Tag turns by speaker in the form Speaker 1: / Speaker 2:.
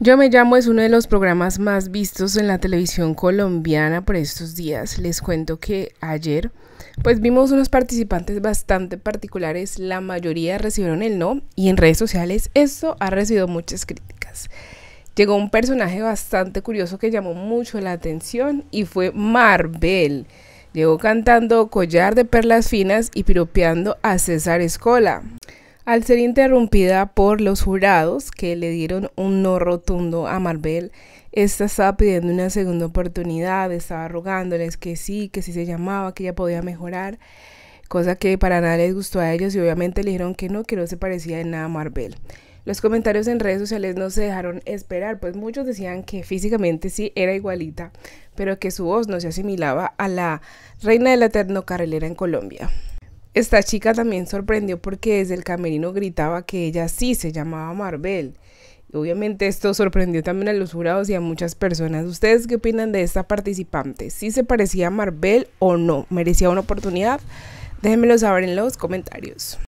Speaker 1: Yo me llamo es uno de los programas más vistos en la televisión colombiana por estos días. Les cuento que ayer pues vimos unos participantes bastante particulares, la mayoría recibieron el no y en redes sociales esto ha recibido muchas críticas. Llegó un personaje bastante curioso que llamó mucho la atención y fue Marvel. Llegó cantando collar de perlas finas y piropeando a César Escola. Al ser interrumpida por los jurados que le dieron un no rotundo a Marvel, esta estaba pidiendo una segunda oportunidad, estaba rogándoles que sí, que sí se llamaba, que ella podía mejorar, cosa que para nada les gustó a ellos y obviamente le dijeron que no, que no se parecía en nada a Marvel. Los comentarios en redes sociales no se dejaron esperar, pues muchos decían que físicamente sí era igualita, pero que su voz no se asimilaba a la reina de la ternocarrilera en Colombia. Esta chica también sorprendió porque desde el camerino gritaba que ella sí se llamaba Marvel. obviamente esto sorprendió también a los jurados y a muchas personas. ¿Ustedes qué opinan de esta participante? ¿Sí se parecía a Marvel o no? ¿Merecía una oportunidad? Déjenmelo saber en los comentarios.